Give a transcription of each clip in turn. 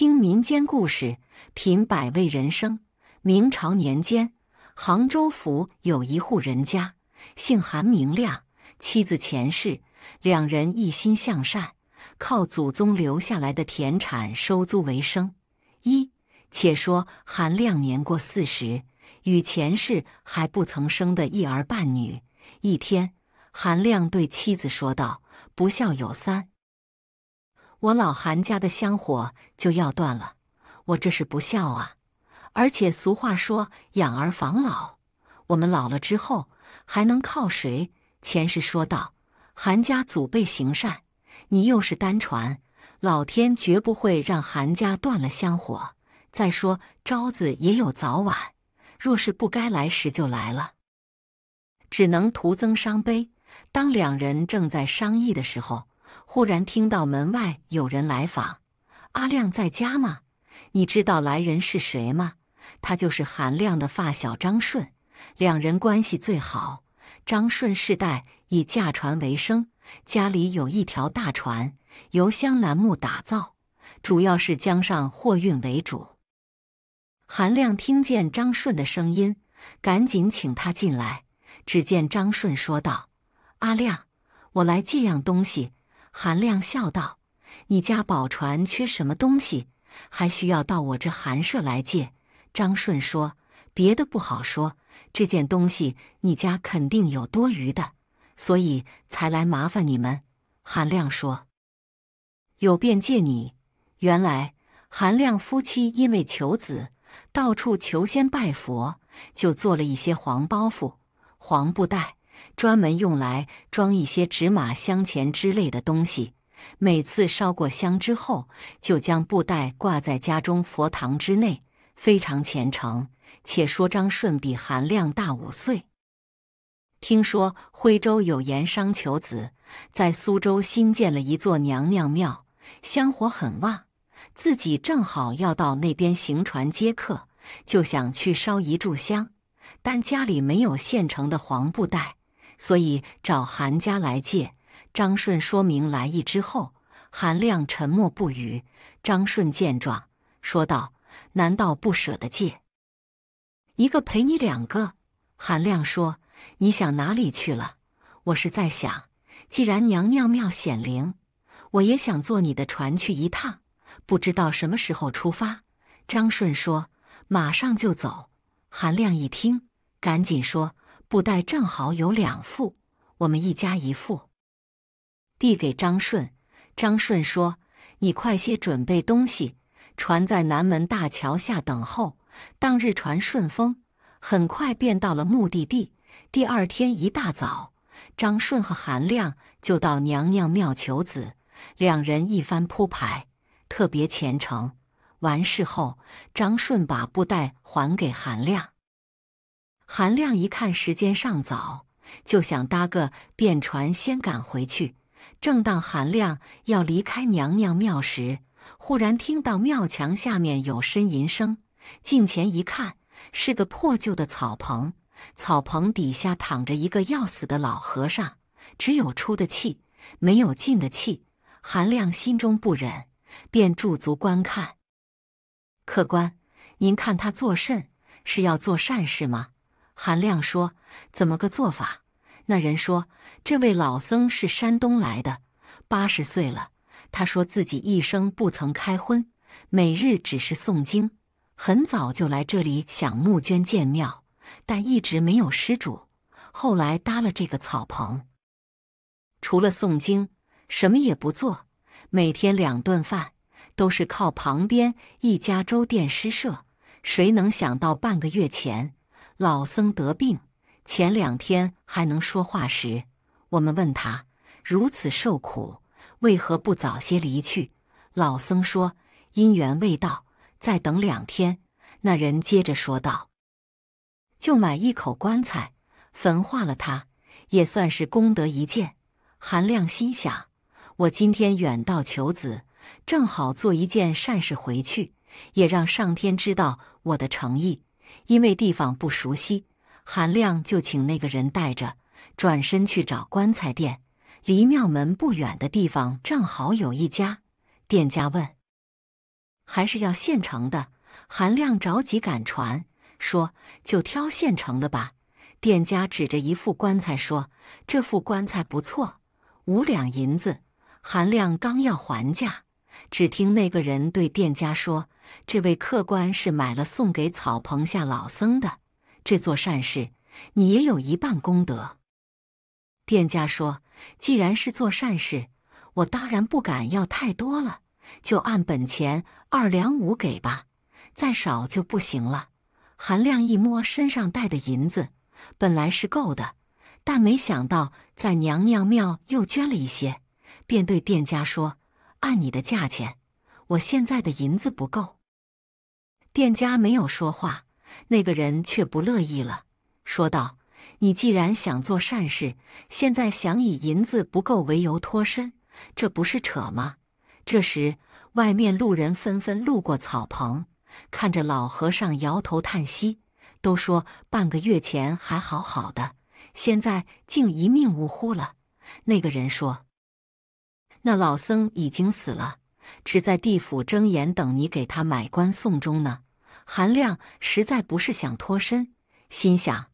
听民间故事，品百味人生。明朝年间，杭州府有一户人家，姓韩明亮，妻子钱氏，两人一心向善，靠祖宗留下来的田产收租为生。一且说韩亮年过四十，与钱氏还不曾生的一儿半女。一天，韩亮对妻子说道：“不孝有三。”我老韩家的香火就要断了，我这是不孝啊！而且俗话说“养儿防老”，我们老了之后还能靠谁？前世说道：“韩家祖辈行善，你又是单传，老天绝不会让韩家断了香火。再说招子也有早晚，若是不该来时就来了，只能徒增伤悲。”当两人正在商议的时候。忽然听到门外有人来访，阿亮在家吗？你知道来人是谁吗？他就是韩亮的发小张顺，两人关系最好。张顺世代以驾船为生，家里有一条大船，由香楠木打造，主要是江上货运为主。韩亮听见张顺的声音，赶紧请他进来。只见张顺说道：“阿亮，我来借样东西。”韩亮笑道：“你家宝船缺什么东西，还需要到我这寒舍来借？”张顺说：“别的不好说，这件东西你家肯定有多余的，所以才来麻烦你们。”韩亮说：“有便借你。”原来韩亮夫妻因为求子，到处求仙拜佛，就做了一些黄包袱、黄布袋。专门用来装一些纸马、香钱之类的东西。每次烧过香之后，就将布袋挂在家中佛堂之内，非常虔诚。且说张顺比韩亮大五岁。听说徽州有盐商求子，在苏州新建了一座娘娘庙，香火很旺。自己正好要到那边行船接客，就想去烧一炷香，但家里没有现成的黄布袋。所以找韩家来借。张顺说明来意之后，韩亮沉默不语。张顺见状，说道：“难道不舍得借一个赔你两个？”韩亮说：“你想哪里去了？我是在想，既然娘娘庙显灵，我也想坐你的船去一趟，不知道什么时候出发。”张顺说：“马上就走。”韩亮一听，赶紧说。布袋正好有两副，我们一家一副，递给张顺。张顺说：“你快些准备东西，船在南门大桥下等候。当日船顺风，很快便到了目的地。”第二天一大早，张顺和韩亮就到娘娘庙求子，两人一番铺排，特别虔诚。完事后，张顺把布袋还给韩亮。韩亮一看时间尚早，就想搭个便船先赶回去。正当韩亮要离开娘娘庙时，忽然听到庙墙下面有呻吟声。近前一看，是个破旧的草棚，草棚底下躺着一个要死的老和尚，只有出的气，没有进的气。韩亮心中不忍，便驻足观看。客官，您看他作甚？是要做善事吗？韩亮说：“怎么个做法？”那人说：“这位老僧是山东来的，八十岁了。他说自己一生不曾开荤，每日只是诵经。很早就来这里想募捐建庙，但一直没有施主。后来搭了这个草棚，除了诵经，什么也不做。每天两顿饭都是靠旁边一家粥店施舍。谁能想到半个月前？”老僧得病前两天还能说话时，我们问他：“如此受苦，为何不早些离去？”老僧说：“因缘未到，再等两天。”那人接着说道：“就买一口棺材，焚化了他，也算是功德一件。”韩亮心想：“我今天远道求子，正好做一件善事回去，也让上天知道我的诚意。”因为地方不熟悉，韩亮就请那个人带着，转身去找棺材店。离庙门不远的地方正好有一家，店家问：“还是要现成的？”韩亮着急赶船，说：“就挑现成的吧。”店家指着一副棺材说：“这副棺材不错，五两银子。”韩亮刚要还价，只听那个人对店家说。这位客官是买了送给草棚下老僧的，这座善事你也有一半功德。店家说：“既然是做善事，我当然不敢要太多了，就按本钱二两五给吧，再少就不行了。”韩亮一摸身上带的银子，本来是够的，但没想到在娘娘庙又捐了一些，便对店家说：“按你的价钱，我现在的银子不够。”店家没有说话，那个人却不乐意了，说道：“你既然想做善事，现在想以银子不够为由脱身，这不是扯吗？”这时，外面路人纷纷路过草棚，看着老和尚摇头叹息，都说半个月前还好好的，现在竟一命呜呼了。那个人说：“那老僧已经死了。”只在地府睁眼等你给他买棺送终呢。韩亮实在不是想脱身，心想：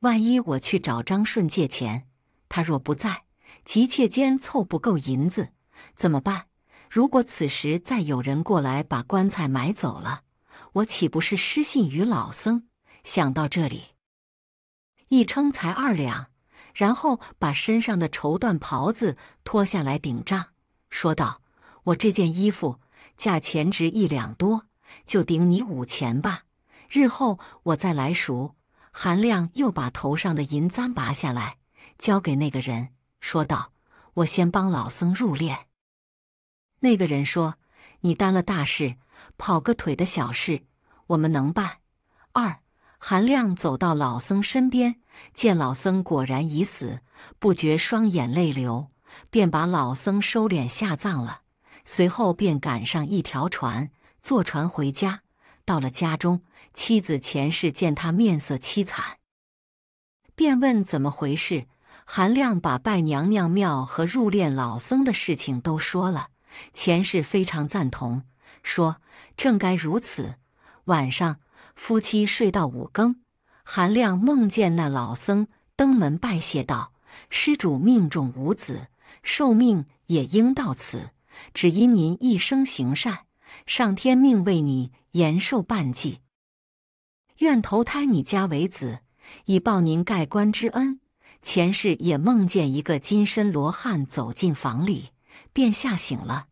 万一我去找张顺借钱，他若不在，急切间凑不够银子怎么办？如果此时再有人过来把棺材买走了，我岂不是失信于老僧？想到这里，一称才二两，然后把身上的绸缎袍子脱下来顶账，说道。我这件衣服价钱值一两多，就顶你五钱吧。日后我再来赎。韩亮又把头上的银簪拔下来，交给那个人，说道：“我先帮老僧入殓。”那个人说：“你担了大事，跑个腿的小事，我们能办。”二韩亮走到老僧身边，见老僧果然已死，不觉双眼泪流，便把老僧收敛下葬了。随后便赶上一条船，坐船回家。到了家中，妻子前世见他面色凄惨，便问怎么回事。韩亮把拜娘娘庙和入殓老僧的事情都说了，前世非常赞同，说正该如此。晚上，夫妻睡到五更，韩亮梦见那老僧登门拜谢道：“施主命中无子，寿命也应到此。”只因您一生行善，上天命为你延寿半纪，愿投胎你家为子，以报您盖棺之恩。前世也梦见一个金身罗汉走进房里，便吓醒了。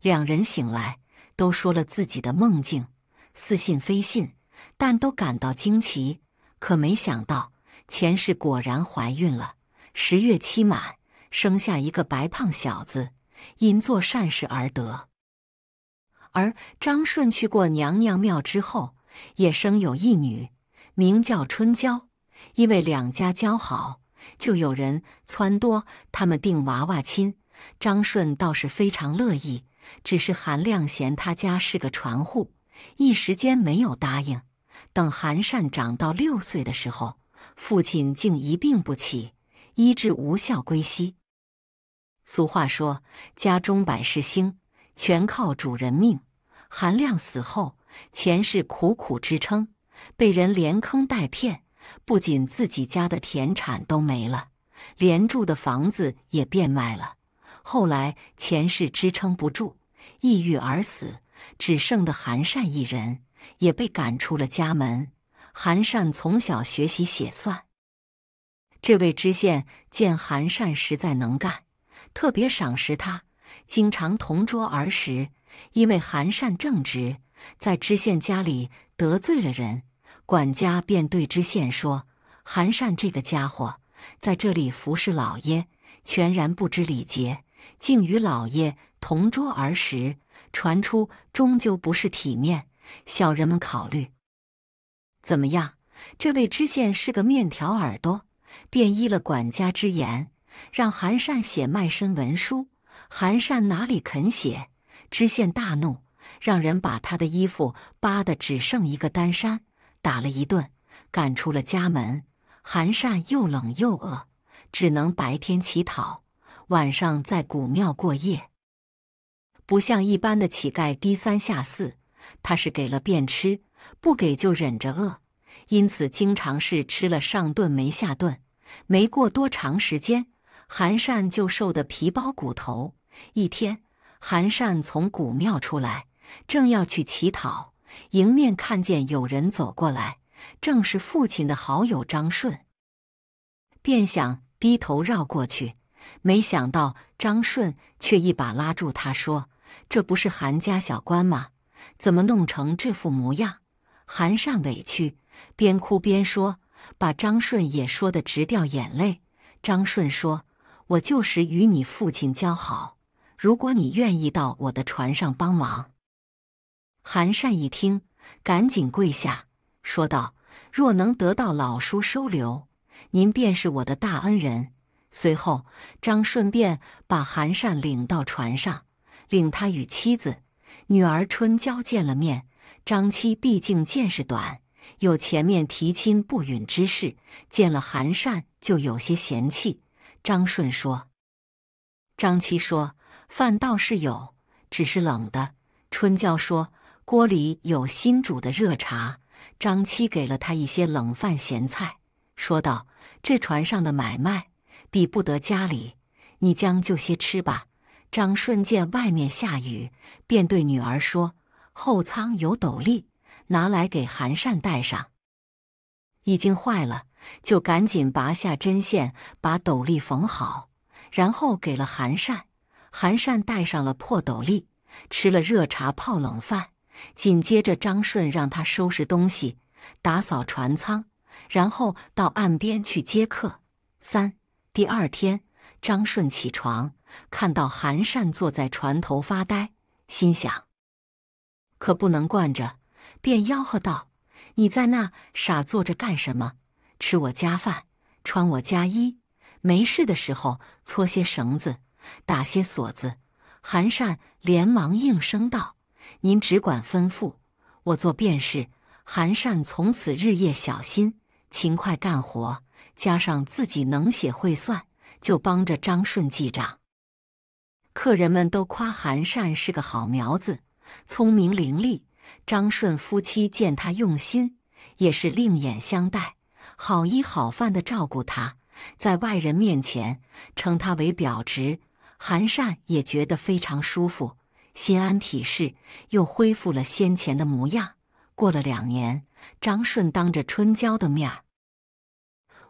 两人醒来都说了自己的梦境，似信非信，但都感到惊奇。可没想到，前世果然怀孕了，十月期满，生下一个白胖小子。因做善事而得，而张顺去过娘娘庙之后，也生有一女，名叫春娇。因为两家交好，就有人撺掇他们定娃娃亲。张顺倒是非常乐意，只是韩亮嫌他家是个船户，一时间没有答应。等韩善长到六岁的时候，父亲竟一病不起，医治无效，归西。俗话说：“家中百事兴，全靠主人命。”韩亮死后，钱氏苦苦支撑，被人连坑带骗，不仅自己家的田产都没了，连住的房子也变卖了。后来钱氏支撑不住，抑郁而死，只剩的韩善一人也被赶出了家门。韩善从小学习写算，这位知县见韩善实在能干。特别赏识他，经常同桌而食。因为韩善正直，在知县家里得罪了人，管家便对知县说：“韩善这个家伙在这里服侍老爷，全然不知礼节，竟与老爷同桌而食，传出终究不是体面。”小人们考虑，怎么样？这位知县是个面条耳朵，便依了管家之言。让韩善写卖身文书，韩善哪里肯写？知县大怒，让人把他的衣服扒的只剩一个单衫，打了一顿，赶出了家门。韩善又冷又饿，只能白天乞讨，晚上在古庙过夜。不像一般的乞丐低三下四，他是给了便吃，不给就忍着饿，因此经常是吃了上顿没下顿。没过多长时间。韩善就瘦得皮包骨头。一天，韩善从古庙出来，正要去乞讨，迎面看见有人走过来，正是父亲的好友张顺，便想低头绕过去，没想到张顺却一把拉住他，说：“这不是韩家小官吗？怎么弄成这副模样？”韩善委屈，边哭边说，把张顺也说得直掉眼泪。张顺说。我就是与你父亲交好，如果你愿意到我的船上帮忙，韩善一听，赶紧跪下说道：“若能得到老叔收留，您便是我的大恩人。”随后，张顺便把韩善领到船上，领他与妻子、女儿春娇见了面。张妻毕竟见识短，有前面提亲不允之事，见了韩善就有些嫌弃。张顺说：“张七说饭倒是有，只是冷的。”春娇说：“锅里有新煮的热茶。”张七给了他一些冷饭咸菜，说道：“这船上的买卖比不得家里，你将就些吃吧。”张顺见外面下雨，便对女儿说：“后舱有斗笠，拿来给韩善带上，已经坏了。”就赶紧拔下针线，把斗笠缝好，然后给了韩善。韩善戴上了破斗笠，吃了热茶泡冷饭。紧接着，张顺让他收拾东西，打扫船舱，然后到岸边去接客。三第二天，张顺起床，看到韩善坐在船头发呆，心想：可不能惯着，便吆喝道：“你在那傻坐着干什么？”吃我家饭，穿我家衣，没事的时候搓些绳子，打些锁子。韩善连忙应声道：“您只管吩咐，我做便是。”韩善从此日夜小心，勤快干活，加上自己能写会算，就帮着张顺记账。客人们都夸韩善是个好苗子，聪明伶俐。张顺夫妻见他用心，也是另眼相待。好衣好饭的照顾他，在外人面前称他为表侄，韩善也觉得非常舒服，心安体适，又恢复了先前的模样。过了两年，张顺当着春娇的面儿：“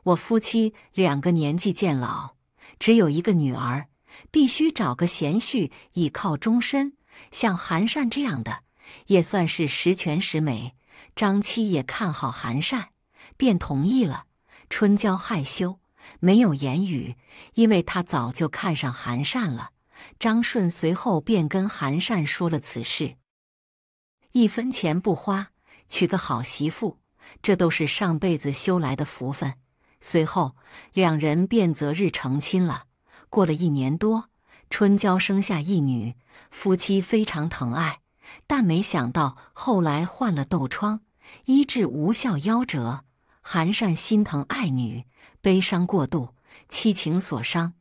我夫妻两个年纪渐老，只有一个女儿，必须找个贤婿倚靠终身。像韩善这样的，也算是十全十美。张七也看好韩善。”便同意了。春娇害羞，没有言语，因为她早就看上韩善了。张顺随后便跟韩善说了此事，一分钱不花，娶个好媳妇，这都是上辈子修来的福分。随后两人便择日成亲了。过了一年多，春娇生下一女，夫妻非常疼爱，但没想到后来患了痘疮，医治无效，夭折。韩善心疼爱女，悲伤过度，七情所伤，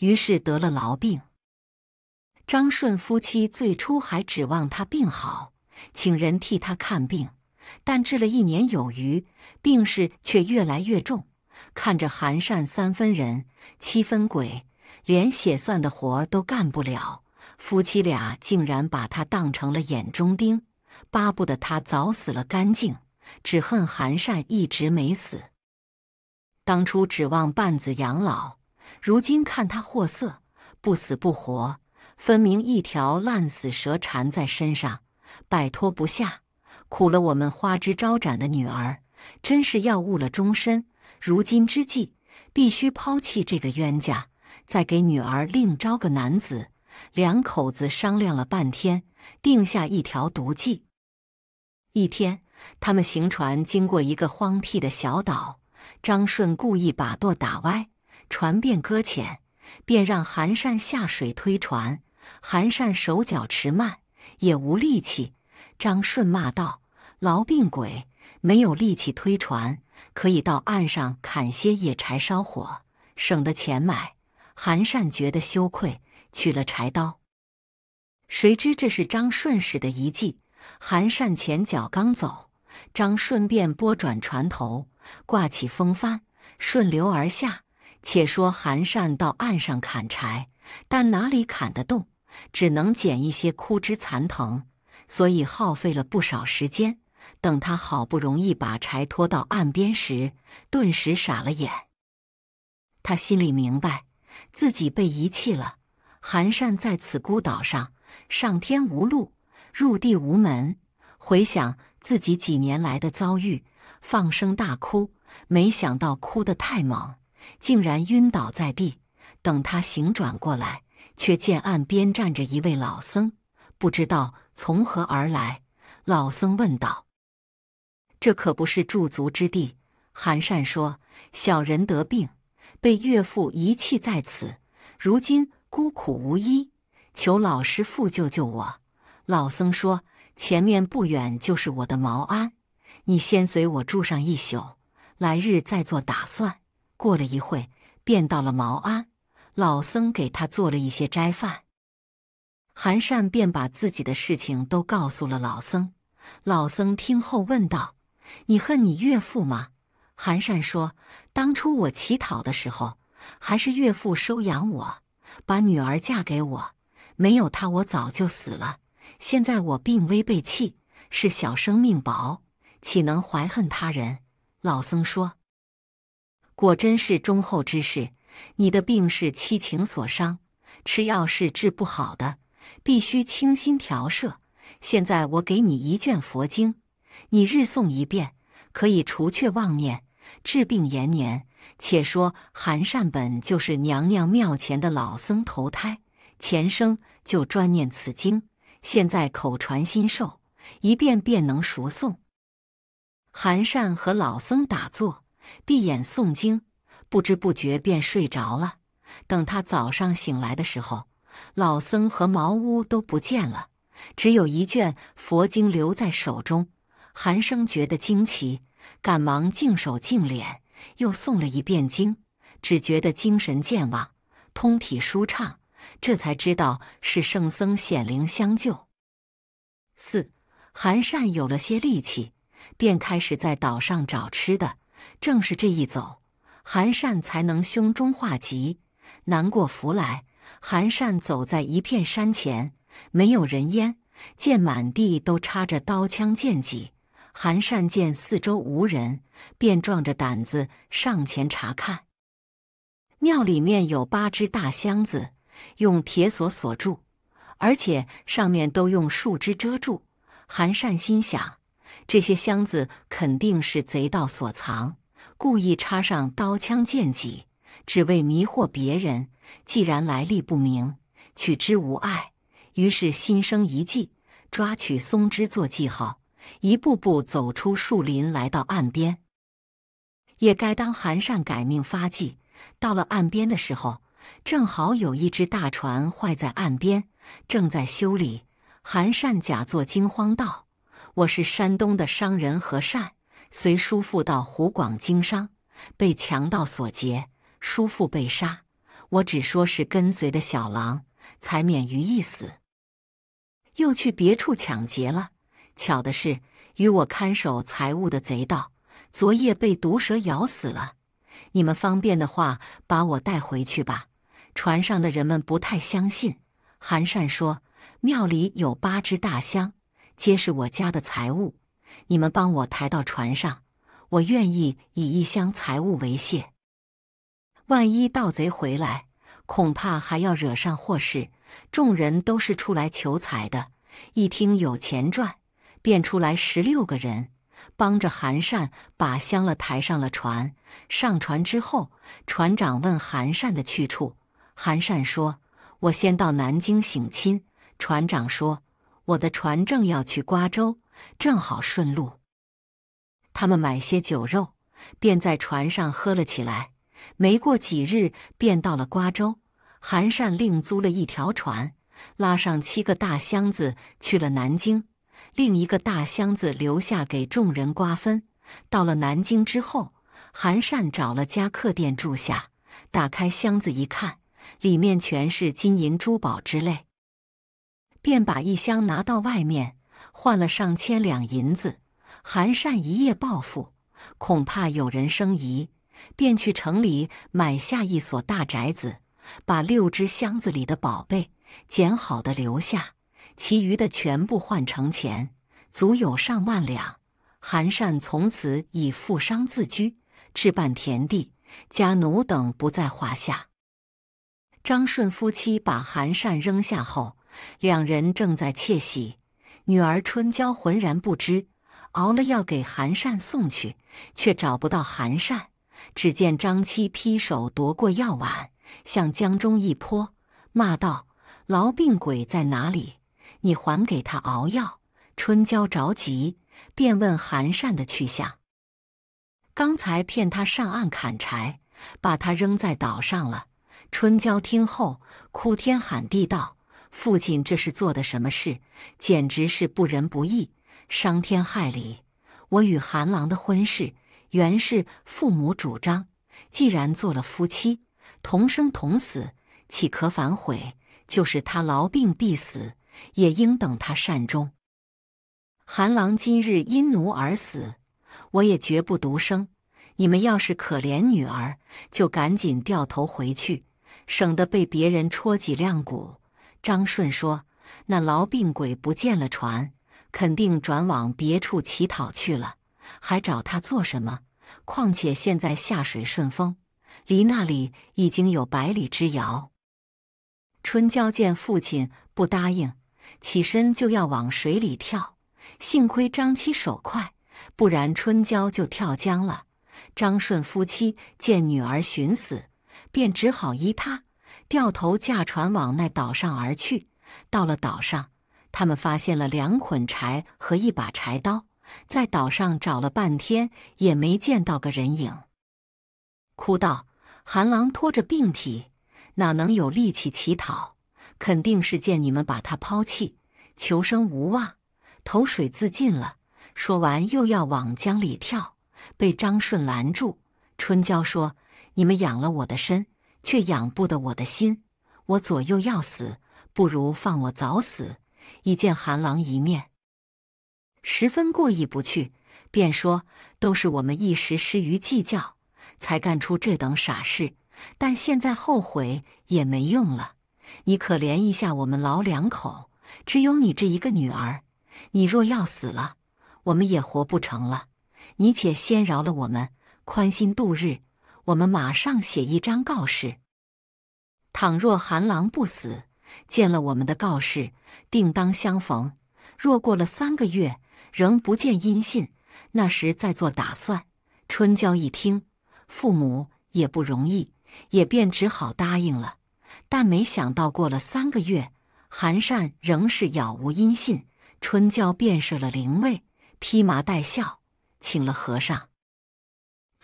于是得了痨病。张顺夫妻最初还指望他病好，请人替他看病，但治了一年有余，病势却越来越重。看着韩善三分人七分鬼，连写算的活都干不了，夫妻俩竟然把他当成了眼中钉，巴不得他早死了干净。只恨韩善一直没死。当初指望半子养老，如今看他货色不死不活，分明一条烂死蛇缠在身上，摆脱不下，苦了我们花枝招展的女儿，真是要误了终身。如今之计，必须抛弃这个冤家，再给女儿另招个男子。两口子商量了半天，定下一条毒计。一天。他们行船经过一个荒僻的小岛，张顺故意把舵打歪，船便搁浅，便让韩善下水推船。韩善手脚迟慢，也无力气。张顺骂道：“痨病鬼，没有力气推船，可以到岸上砍些野柴烧火，省得钱买。”韩善觉得羞愧，取了柴刀。谁知这是张顺使的一计，韩善前脚刚走。张顺便拨转船头，挂起风帆，顺流而下。且说韩善到岸上砍柴，但哪里砍得动，只能捡一些枯枝残藤，所以耗费了不少时间。等他好不容易把柴拖到岸边时，顿时傻了眼。他心里明白，自己被遗弃了。韩善在此孤岛上，上天无路，入地无门。回想。自己几年来的遭遇，放声大哭。没想到哭得太猛，竟然晕倒在地。等他醒转过来，却见岸边站着一位老僧，不知道从何而来。老僧问道：“这可不是驻足之地。”寒善说：“小人得病，被岳父遗弃在此，如今孤苦无依，求老师傅救救我。”老僧说。前面不远就是我的茅庵，你先随我住上一宿，来日再做打算。过了一会，便到了茅庵，老僧给他做了一些斋饭，韩善便把自己的事情都告诉了老僧。老僧听后问道：“你恨你岳父吗？”韩善说：“当初我乞讨的时候，还是岳父收养我，把女儿嫁给我，没有他，我早就死了。”现在我病危被弃，是小生命薄，岂能怀恨他人？老僧说：“果真是忠厚之士，你的病是七情所伤，吃药是治不好的，必须清心调摄。现在我给你一卷佛经，你日诵一遍，可以除却妄念，治病延年。且说韩善本就是娘娘庙前的老僧投胎，前生就专念此经。”现在口传心授，一遍便能熟诵。韩善和老僧打坐，闭眼诵经，不知不觉便睡着了。等他早上醒来的时候，老僧和茅屋都不见了，只有一卷佛经留在手中。寒生觉得惊奇，赶忙净手净脸，又诵了一遍经，只觉得精神健旺，通体舒畅。这才知道是圣僧显灵相救。四韩善有了些力气，便开始在岛上找吃的。正是这一走，韩善才能胸中化吉，难过福来。韩善走在一片山前，没有人烟，见满地都插着刀枪剑戟。韩善见四周无人，便壮着胆子上前查看。庙里面有八只大箱子。用铁锁锁住，而且上面都用树枝遮住。韩善心想，这些箱子肯定是贼盗所藏，故意插上刀枪剑戟，只为迷惑别人。既然来历不明，取之无碍，于是心生一计，抓取松枝做记号，一步步走出树林，来到岸边。也该当韩善改命发迹。到了岸边的时候。正好有一只大船坏在岸边，正在修理。韩善假作惊慌道：“我是山东的商人，和善，随叔父到湖广经商，被强盗所劫，叔父被杀，我只说是跟随的小狼，才免于一死。又去别处抢劫了。巧的是，与我看守财物的贼盗，昨夜被毒蛇咬死了。你们方便的话，把我带回去吧。”船上的人们不太相信，韩善说：“庙里有八只大箱，皆是我家的财物，你们帮我抬到船上，我愿意以一箱财物为谢。万一盗贼回来，恐怕还要惹上祸事。”众人都是出来求财的，一听有钱赚，便出来十六个人，帮着韩善把香了抬上了船。上船之后，船长问韩善的去处。韩善说：“我先到南京省亲。”船长说：“我的船正要去瓜州，正好顺路。”他们买些酒肉，便在船上喝了起来。没过几日，便到了瓜州。韩善另租了一条船，拉上七个大箱子去了南京，另一个大箱子留下给众人瓜分。到了南京之后，韩善找了家客店住下，打开箱子一看。里面全是金银珠宝之类，便把一箱拿到外面换了上千两银子。韩善一夜暴富，恐怕有人生疑，便去城里买下一所大宅子，把六只箱子里的宝贝捡好的留下，其余的全部换成钱，足有上万两。韩善从此以富商自居，置办田地、家奴等不在话下。张顺夫妻把韩善扔下后，两人正在窃喜。女儿春娇浑然不知，熬了药给韩善送去，却找不到韩善。只见张七劈手夺过药碗，向江中一泼，骂道：“痨病鬼在哪里？你还给他熬药？”春娇着急，便问韩善的去向。刚才骗他上岸砍柴，把他扔在岛上了。春娇听后，哭天喊地道：“父亲这是做的什么事？简直是不仁不义，伤天害理！我与韩郎的婚事原是父母主张，既然做了夫妻，同生同死，岂可反悔？就是他痨病必死，也应等他善终。韩郎今日因奴而死，我也绝不独生。你们要是可怜女儿，就赶紧掉头回去。”省得被别人戳脊梁骨。张顺说：“那痨病鬼不见了船，肯定转往别处乞讨去了，还找他做什么？况且现在下水顺风，离那里已经有百里之遥。”春娇见父亲不答应，起身就要往水里跳，幸亏张七手快，不然春娇就跳江了。张顺夫妻见女儿寻死。便只好依他，掉头驾船往那岛上而去。到了岛上，他们发现了两捆柴和一把柴刀，在岛上找了半天也没见到个人影，哭道：“韩狼拖着病体，哪能有力气乞讨？肯定是见你们把他抛弃，求生无望，投水自尽了。”说完又要往江里跳，被张顺拦住。春娇说。你们养了我的身，却养不得我的心。我左右要死，不如放我早死，以见韩郎一面，十分过意不去。便说都是我们一时失于计较，才干出这等傻事。但现在后悔也没用了。你可怜一下我们老两口，只有你这一个女儿。你若要死了，我们也活不成了。你且先饶了我们，宽心度日。我们马上写一张告示，倘若韩郎不死，见了我们的告示，定当相逢；若过了三个月仍不见音信，那时再做打算。春娇一听，父母也不容易，也便只好答应了。但没想到过了三个月，韩善仍是杳无音信，春娇便设了灵位，披麻戴孝，请了和尚。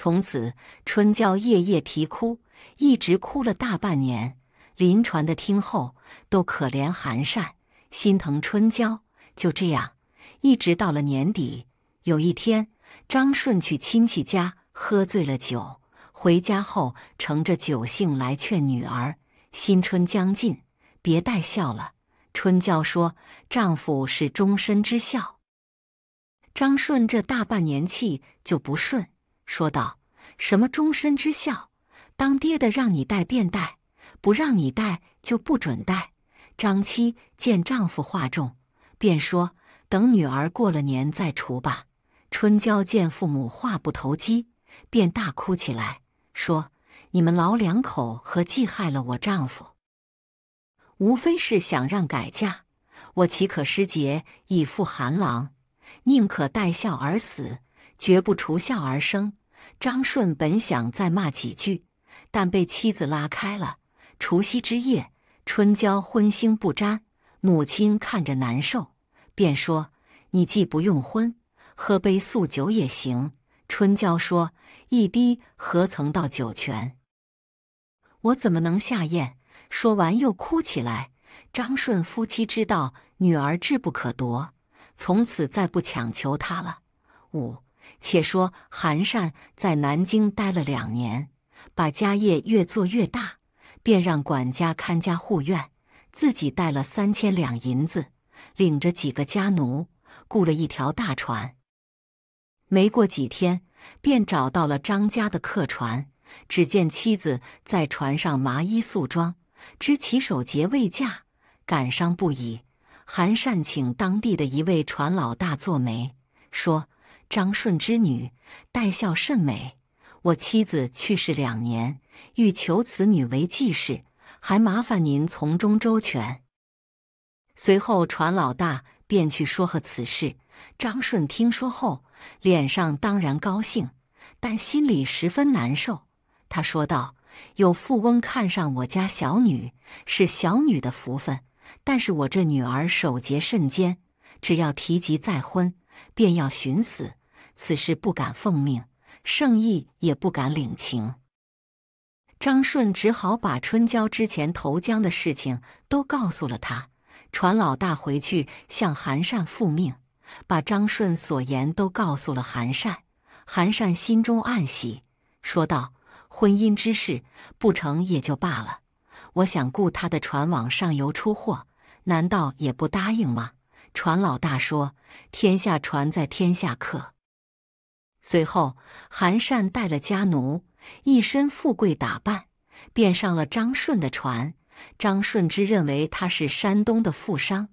从此，春娇夜夜啼哭，一直哭了大半年。临床的听后，都可怜韩善，心疼春娇。就这样，一直到了年底。有一天，张顺去亲戚家喝醉了酒，回家后乘着酒兴来劝女儿：“新春将近，别带孝了。”春娇说：“丈夫是终身之孝。”张顺这大半年气就不顺。说道：“什么终身之孝？当爹的让你带便带，不让你带就不准带。”张七见丈夫话重，便说：“等女儿过了年再除吧。”春娇见父母话不投机，便大哭起来，说：“你们老两口合计害了我丈夫，无非是想让改嫁。我岂可失节以赴寒郎？宁可带孝而死，绝不除孝而生。”张顺本想再骂几句，但被妻子拉开了。除夕之夜，春娇荤腥不沾，母亲看着难受，便说：“你既不用荤，喝杯素酒也行。”春娇说：“一滴何曾到酒泉？我怎么能下咽？”说完又哭起来。张顺夫妻知道女儿志不可夺，从此再不强求她了。五。且说韩善在南京待了两年，把家业越做越大，便让管家看家护院，自己带了三千两银子，领着几个家奴，雇了一条大船。没过几天，便找到了张家的客船。只见妻子在船上麻衣素装，知其守节未嫁，感伤不已。韩善请当地的一位船老大做媒，说。张顺之女待孝甚美，我妻子去世两年，欲求此女为继室，还麻烦您从中周全。随后，船老大便去说和此事。张顺听说后，脸上当然高兴，但心里十分难受。他说道：“有富翁看上我家小女，是小女的福分，但是我这女儿守节甚坚，只要提及再婚，便要寻死。”此事不敢奉命，盛意也不敢领情。张顺只好把春娇之前投江的事情都告诉了他，传老大回去向韩善复命，把张顺所言都告诉了韩善。韩善心中暗喜，说道：“婚姻之事不成也就罢了，我想雇他的船往上游出货，难道也不答应吗？”船老大说：“天下船在天下客。”随后，韩善带了家奴，一身富贵打扮，便上了张顺的船。张顺之认为他是山东的富商，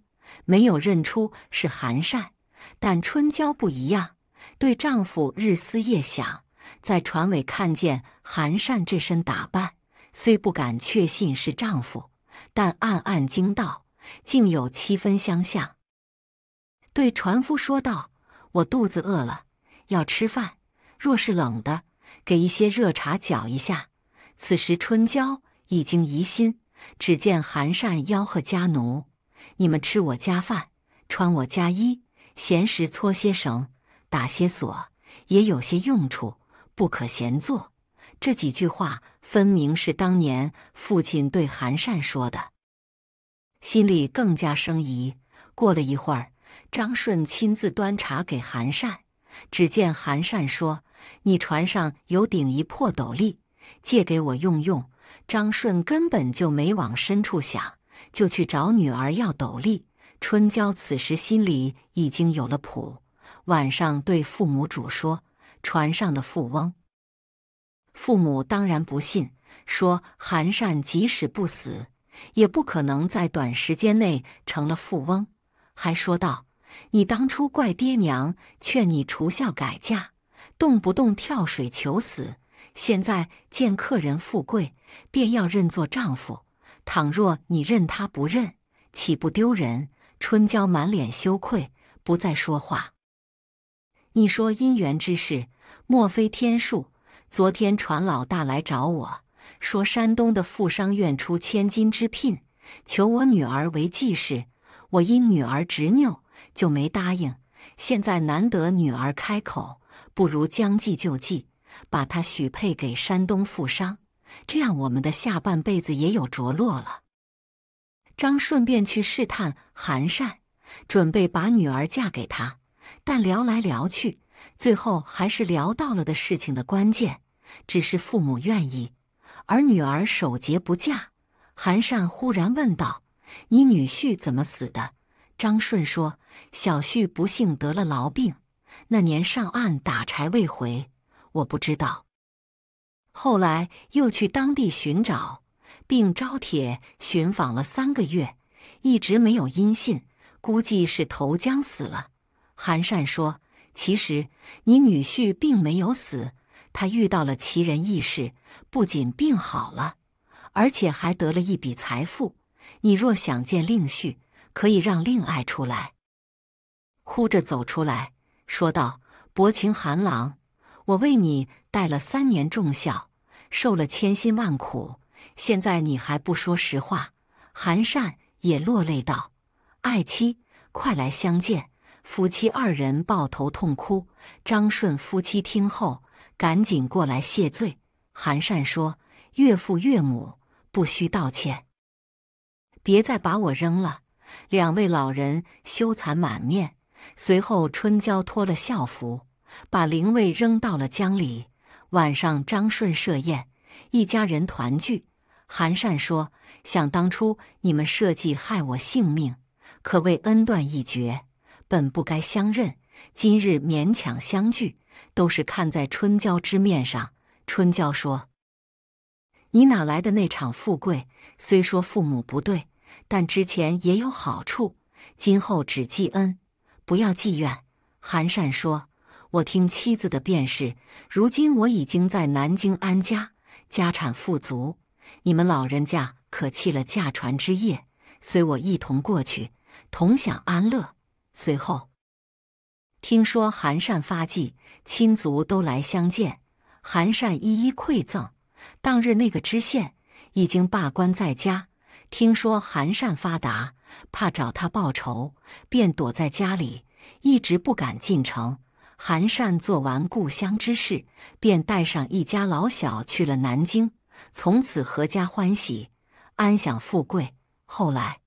没有认出是韩善。但春娇不一样，对丈夫日思夜想，在船尾看见韩善这身打扮，虽不敢确信是丈夫，但暗暗惊道：“竟有七分相像。”对船夫说道：“我肚子饿了。”要吃饭，若是冷的，给一些热茶搅一下。此时春娇已经疑心，只见寒善吆喝家奴：“你们吃我家饭，穿我家衣，闲时搓些绳，打些锁，也有些用处，不可闲坐。”这几句话分明是当年父亲对寒善说的，心里更加生疑。过了一会儿，张顺亲自端茶给寒善。只见韩善说：“你船上有顶一破斗笠，借给我用用。”张顺根本就没往深处想，就去找女儿要斗笠。春娇此时心里已经有了谱，晚上对父母主说：“船上的富翁。”父母当然不信，说韩善即使不死，也不可能在短时间内成了富翁，还说道。你当初怪爹娘劝你除孝改嫁，动不动跳水求死。现在见客人富贵，便要认作丈夫。倘若你认他不认，岂不丢人？春娇满脸羞愧，不再说话。你说姻缘之事，莫非天数？昨天船老大来找我说，山东的富商愿出千金之聘，求我女儿为继室。我因女儿执拗。就没答应。现在难得女儿开口，不如将计就计，把她许配给山东富商，这样我们的下半辈子也有着落了。张顺便去试探韩善，准备把女儿嫁给他，但聊来聊去，最后还是聊到了的事情的关键，只是父母愿意，而女儿守节不嫁。韩善忽然问道：“你女婿怎么死的？”张顺说：“小婿不幸得了痨病，那年上岸打柴未回，我不知道。后来又去当地寻找，并招帖寻访了三个月，一直没有音信，估计是投江死了。”韩善说：“其实你女婿并没有死，他遇到了奇人异事，不仅病好了，而且还得了一笔财富。你若想见令婿。”可以让令爱出来，哭着走出来说道：“薄情寒郎，我为你带了三年重孝，受了千辛万苦，现在你还不说实话。”韩善也落泪道：“爱妻，快来相见！”夫妻二人抱头痛哭。张顺夫妻听后，赶紧过来谢罪。韩善说：“岳父岳母，不需道歉，别再把我扔了。”两位老人羞惭满面。随后，春娇脱了孝服，把灵位扔到了江里。晚上，张顺设宴，一家人团聚。韩善说：“想当初你们设计害我性命，可谓恩断义绝，本不该相认。今日勉强相聚，都是看在春娇之面上。”春娇说：“你哪来的那场富贵？虽说父母不对。”但之前也有好处，今后只记恩，不要记怨。韩善说：“我听妻子的便是。如今我已经在南京安家，家产富足，你们老人家可弃了驾船之业，随我一同过去，同享安乐。”随后，听说韩善发迹，亲族都来相见，韩善一一馈赠。当日那个知县已经罢官在家。听说韩善发达，怕找他报仇，便躲在家里，一直不敢进城。韩善做完故乡之事，便带上一家老小去了南京，从此阖家欢喜，安享富贵。后来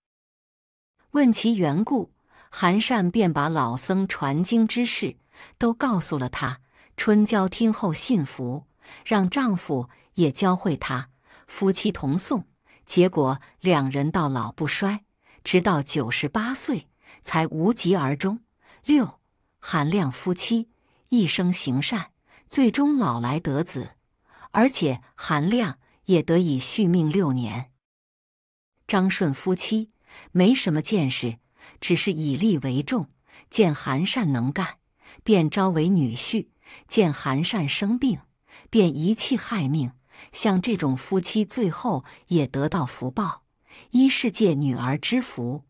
问其缘故，韩善便把老僧传经之事都告诉了他。春娇听后信服，让丈夫也教会他，夫妻同诵。结果两人到老不衰，直到九十八岁才无疾而终。六，韩亮夫妻一生行善，最终老来得子，而且韩亮也得以续命六年。张顺夫妻没什么见识，只是以利为重，见韩善能干，便招为女婿；见韩善生病，便遗弃害命。像这种夫妻，最后也得到福报：一是借女儿之福，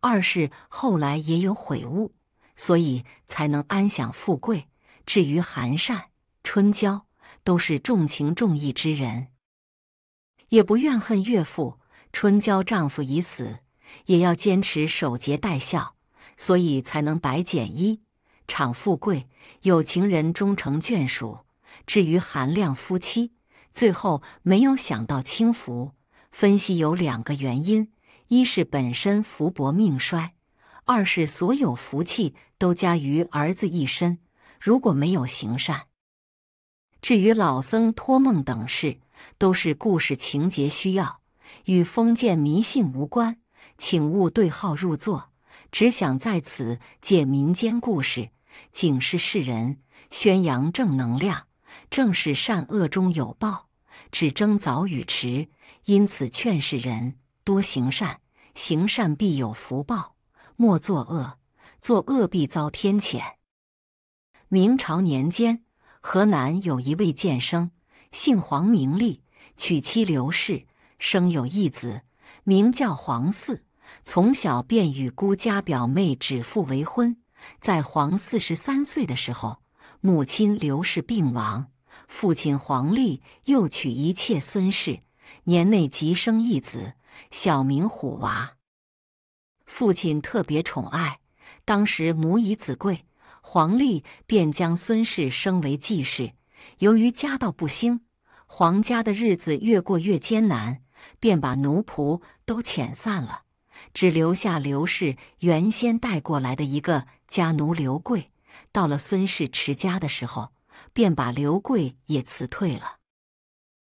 二是后来也有悔悟，所以才能安享富贵。至于韩善、春娇都是重情重义之人，也不怨恨岳父。春娇丈夫已死，也要坚持守节待孝，所以才能白捡一场富贵。有情人终成眷属。至于韩亮夫妻。最后没有想到轻福，分析有两个原因：一是本身福薄命衰，二是所有福气都加于儿子一身。如果没有行善，至于老僧托梦等事，都是故事情节需要，与封建迷信无关，请勿对号入座。只想在此借民间故事，警示世人，宣扬正能量。正是善恶中有报，只争早与迟。因此劝世人多行善，行善必有福报；莫作恶，作恶必遭天谴。明朝年间，河南有一位剑生，姓黄，名立，娶妻刘氏，生有一子，名叫黄四。从小便与姑家表妹指腹为婚。在黄四十三岁的时候。母亲刘氏病亡，父亲黄立又娶一妾孙氏，年内即生一子，小名虎娃。父亲特别宠爱，当时母以子贵，黄立便将孙氏升为继室。由于家道不兴，黄家的日子越过越艰难，便把奴仆都遣散了，只留下刘氏原先带过来的一个家奴刘贵。到了孙氏持家的时候，便把刘贵也辞退了。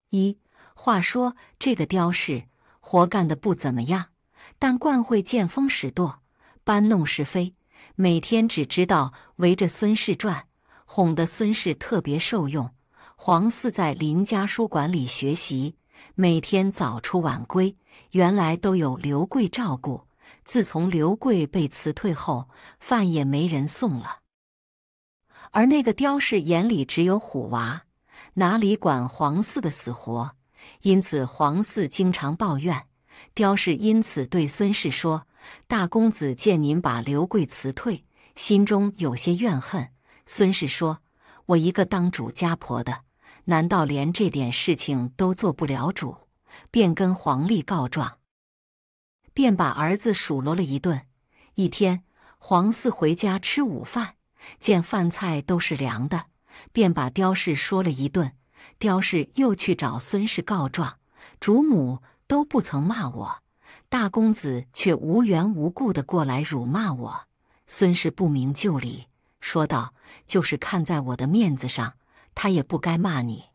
一话说这个刁氏活干的不怎么样，但惯会见风使舵、搬弄是非，每天只知道围着孙氏转，哄得孙氏特别受用。黄四在林家书馆里学习，每天早出晚归，原来都有刘贵照顾，自从刘贵被辞退后，饭也没人送了。而那个刁氏眼里只有虎娃，哪里管黄四的死活？因此，黄四经常抱怨。刁氏因此对孙氏说：“大公子见您把刘贵辞退，心中有些怨恨。”孙氏说：“我一个当主家婆的，难道连这点事情都做不了主？”便跟黄丽告状，便把儿子数落了一顿。一天，黄四回家吃午饭。见饭菜都是凉的，便把刁氏说了一顿。刁氏又去找孙氏告状，主母都不曾骂我，大公子却无缘无故的过来辱骂我。孙氏不明就里，说道：“就是看在我的面子上，他也不该骂你。”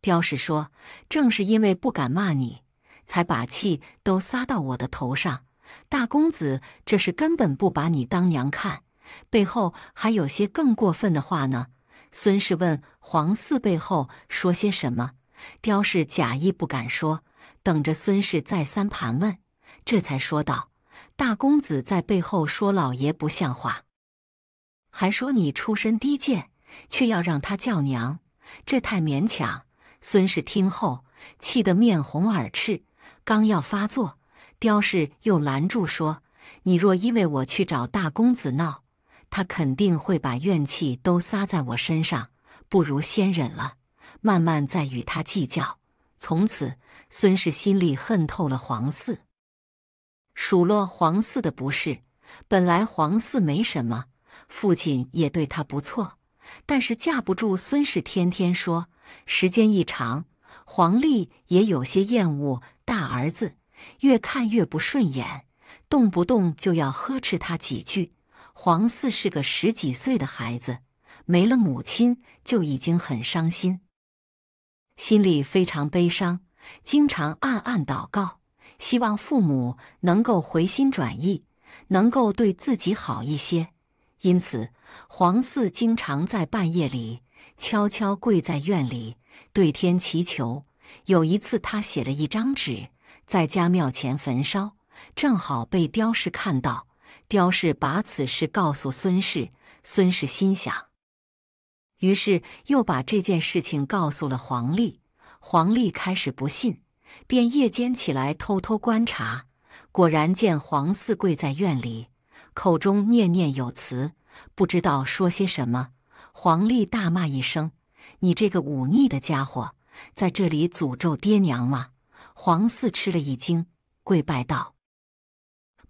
刁氏说：“正是因为不敢骂你，才把气都撒到我的头上。大公子这是根本不把你当娘看。”背后还有些更过分的话呢。孙氏问黄四背后说些什么，刁氏假意不敢说，等着孙氏再三盘问，这才说道：“大公子在背后说老爷不像话，还说你出身低贱，却要让他叫娘，这太勉强。”孙氏听后气得面红耳赤，刚要发作，刁氏又拦住说：“你若因为我去找大公子闹。”他肯定会把怨气都撒在我身上，不如先忍了，慢慢再与他计较。从此，孙氏心里恨透了黄四，数落黄四的不是。本来黄四没什么，父亲也对他不错，但是架不住孙氏天天说，时间一长，黄丽也有些厌恶大儿子，越看越不顺眼，动不动就要呵斥他几句。黄四是个十几岁的孩子，没了母亲就已经很伤心，心里非常悲伤，经常暗暗祷告，希望父母能够回心转意，能够对自己好一些。因此，黄四经常在半夜里悄悄跪在院里对天祈求。有一次，他写了一张纸，在家庙前焚烧，正好被刁氏看到。标氏把此事告诉孙氏，孙氏心想，于是又把这件事情告诉了黄丽。黄丽开始不信，便夜间起来偷偷观察，果然见黄四跪在院里，口中念念有词，不知道说些什么。黄丽大骂一声：“你这个忤逆的家伙，在这里诅咒爹娘吗？”黄四吃了一惊，跪拜道。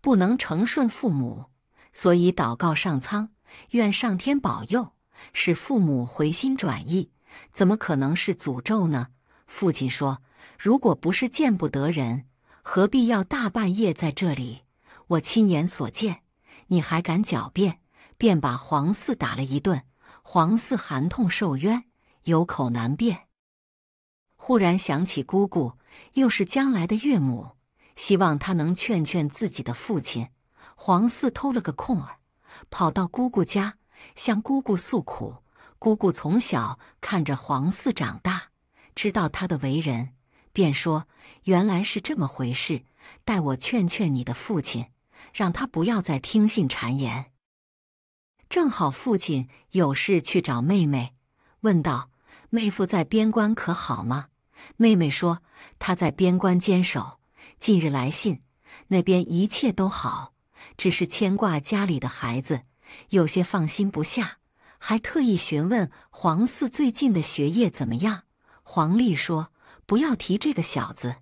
不能承顺父母，所以祷告上苍，愿上天保佑，使父母回心转意。怎么可能是诅咒呢？父亲说：“如果不是见不得人，何必要大半夜在这里？我亲眼所见，你还敢狡辩？”便把黄四打了一顿。黄四含痛受冤，有口难辩。忽然想起姑姑，又是将来的岳母。希望他能劝劝自己的父亲。黄四偷了个空儿，跑到姑姑家向姑姑诉苦。姑姑从小看着黄四长大，知道他的为人，便说：“原来是这么回事，待我劝劝你的父亲，让他不要再听信谗言。”正好父亲有事去找妹妹，问道：“妹夫在边关可好吗？”妹妹说：“他在边关坚守。”近日来信，那边一切都好，只是牵挂家里的孩子，有些放心不下，还特意询问黄四最近的学业怎么样。黄丽说：“不要提这个小子。”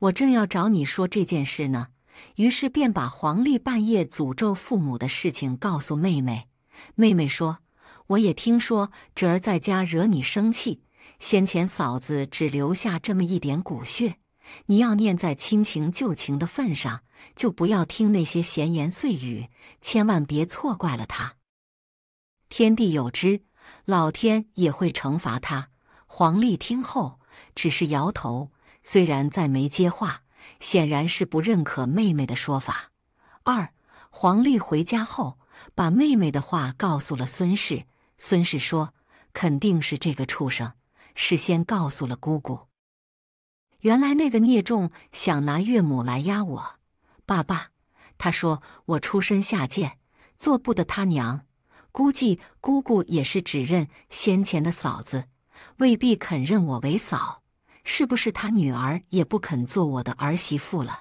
我正要找你说这件事呢，于是便把黄丽半夜诅咒父母的事情告诉妹妹。妹妹说：“我也听说侄儿在家惹你生气，先前嫂子只留下这么一点骨血。”你要念在亲情旧情的份上，就不要听那些闲言碎语，千万别错怪了他。天地有知，老天也会惩罚他。黄历听后只是摇头，虽然再没接话，显然是不认可妹妹的说法。二黄历回家后，把妹妹的话告诉了孙氏。孙氏说：“肯定是这个畜生事先告诉了姑姑。”原来那个孽种想拿岳母来压我，爸爸，他说我出身下贱，做不得他娘。估计姑姑也是只认先前的嫂子，未必肯认我为嫂。是不是他女儿也不肯做我的儿媳妇了？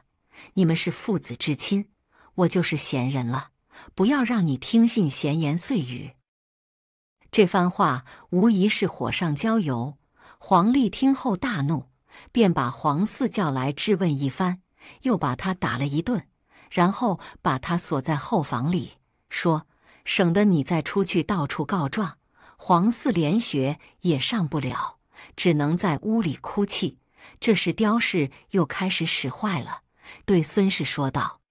你们是父子至亲，我就是闲人了，不要让你听信闲言碎语。这番话无疑是火上浇油。黄丽听后大怒。便把黄四叫来质问一番，又把他打了一顿，然后把他锁在后房里，说：“省得你再出去到处告状。”黄四连学也上不了，只能在屋里哭泣。这时刁氏又开始使坏了，对孙氏说道：“